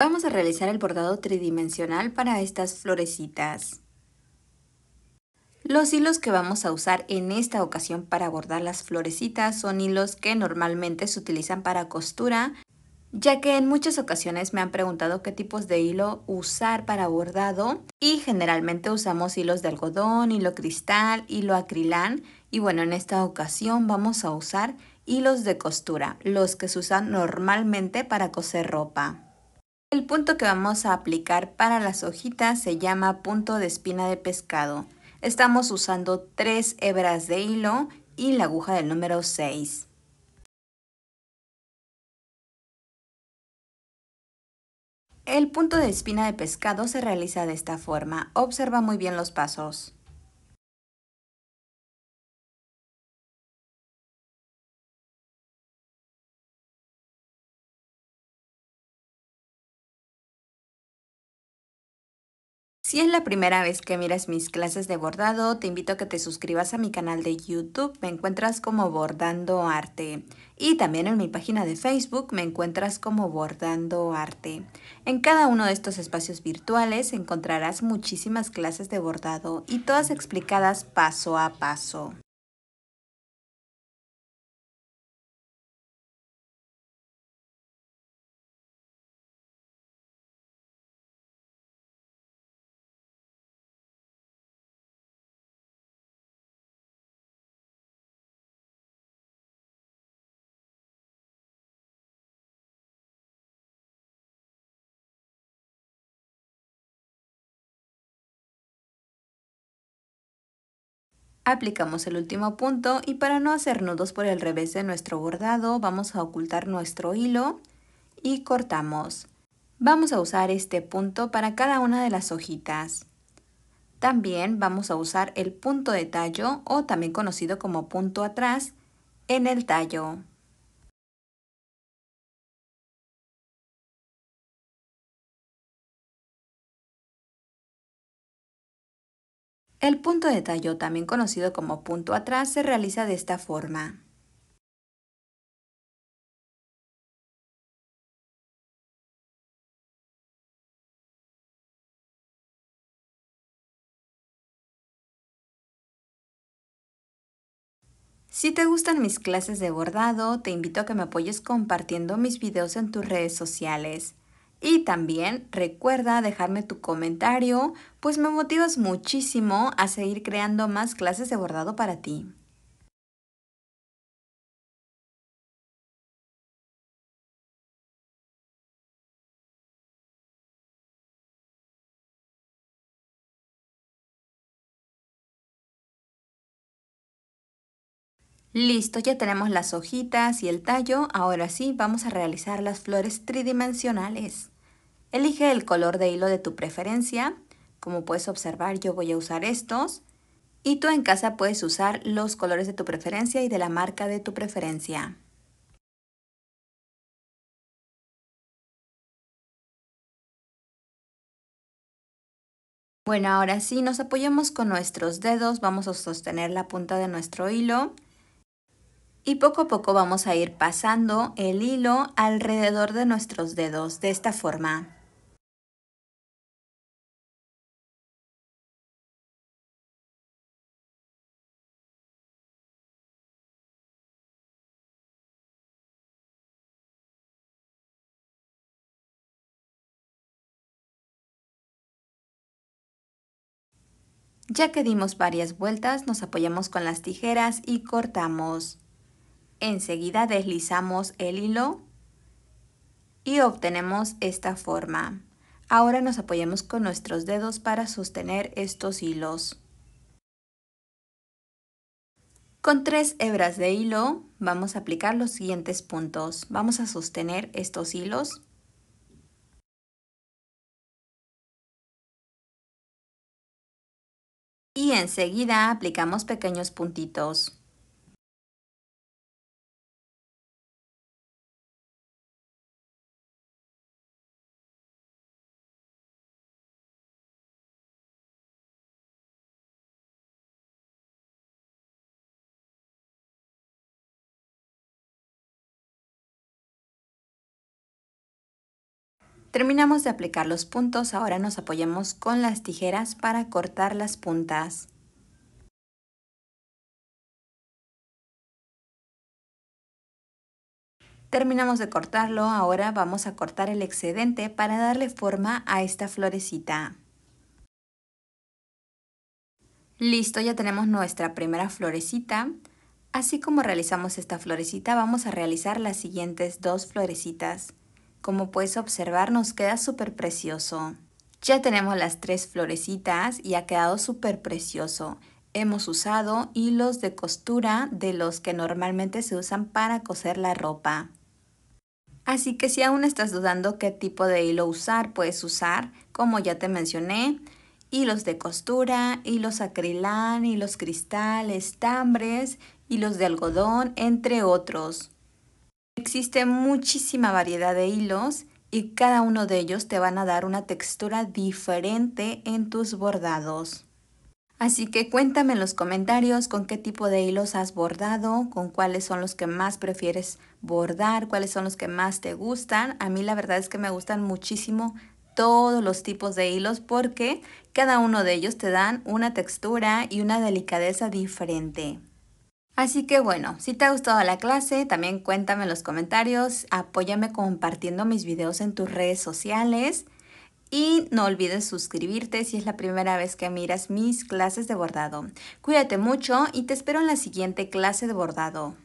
Vamos a realizar el bordado tridimensional para estas florecitas. Los hilos que vamos a usar en esta ocasión para bordar las florecitas son hilos que normalmente se utilizan para costura, ya que en muchas ocasiones me han preguntado qué tipos de hilo usar para bordado y generalmente usamos hilos de algodón, hilo cristal, hilo acrilán y bueno, en esta ocasión vamos a usar hilos de costura, los que se usan normalmente para coser ropa. El punto que vamos a aplicar para las hojitas se llama punto de espina de pescado. Estamos usando tres hebras de hilo y la aguja del número 6. El punto de espina de pescado se realiza de esta forma. Observa muy bien los pasos. Si es la primera vez que miras mis clases de bordado, te invito a que te suscribas a mi canal de YouTube, me encuentras como Bordando Arte. Y también en mi página de Facebook me encuentras como Bordando Arte. En cada uno de estos espacios virtuales encontrarás muchísimas clases de bordado y todas explicadas paso a paso. Aplicamos el último punto y para no hacer nudos por el revés de nuestro bordado vamos a ocultar nuestro hilo y cortamos. Vamos a usar este punto para cada una de las hojitas. También vamos a usar el punto de tallo o también conocido como punto atrás en el tallo. El punto de tallo, también conocido como punto atrás, se realiza de esta forma. Si te gustan mis clases de bordado, te invito a que me apoyes compartiendo mis videos en tus redes sociales. Y también recuerda dejarme tu comentario, pues me motivas muchísimo a seguir creando más clases de bordado para ti. Listo, ya tenemos las hojitas y el tallo. Ahora sí, vamos a realizar las flores tridimensionales. Elige el color de hilo de tu preferencia. Como puedes observar, yo voy a usar estos. Y tú en casa puedes usar los colores de tu preferencia y de la marca de tu preferencia. Bueno, ahora sí, nos apoyamos con nuestros dedos. Vamos a sostener la punta de nuestro hilo y poco a poco vamos a ir pasando el hilo alrededor de nuestros dedos de esta forma. Ya que dimos varias vueltas, nos apoyamos con las tijeras y cortamos. Enseguida deslizamos el hilo y obtenemos esta forma. Ahora nos apoyamos con nuestros dedos para sostener estos hilos. Con tres hebras de hilo vamos a aplicar los siguientes puntos. Vamos a sostener estos hilos. Y enseguida aplicamos pequeños puntitos. Terminamos de aplicar los puntos, ahora nos apoyamos con las tijeras para cortar las puntas. Terminamos de cortarlo, ahora vamos a cortar el excedente para darle forma a esta florecita. Listo, ya tenemos nuestra primera florecita. Así como realizamos esta florecita, vamos a realizar las siguientes dos florecitas. Como puedes observar nos queda súper precioso. Ya tenemos las tres florecitas y ha quedado súper precioso. Hemos usado hilos de costura de los que normalmente se usan para coser la ropa. Así que si aún estás dudando qué tipo de hilo usar, puedes usar, como ya te mencioné, hilos de costura, hilos acrilán, hilos cristal, estambres, hilos de algodón, entre otros. Existe muchísima variedad de hilos y cada uno de ellos te van a dar una textura diferente en tus bordados. Así que cuéntame en los comentarios con qué tipo de hilos has bordado, con cuáles son los que más prefieres bordar, cuáles son los que más te gustan. A mí la verdad es que me gustan muchísimo todos los tipos de hilos porque cada uno de ellos te dan una textura y una delicadeza diferente. Así que bueno, si te ha gustado la clase, también cuéntame en los comentarios, apóyame compartiendo mis videos en tus redes sociales y no olvides suscribirte si es la primera vez que miras mis clases de bordado. Cuídate mucho y te espero en la siguiente clase de bordado.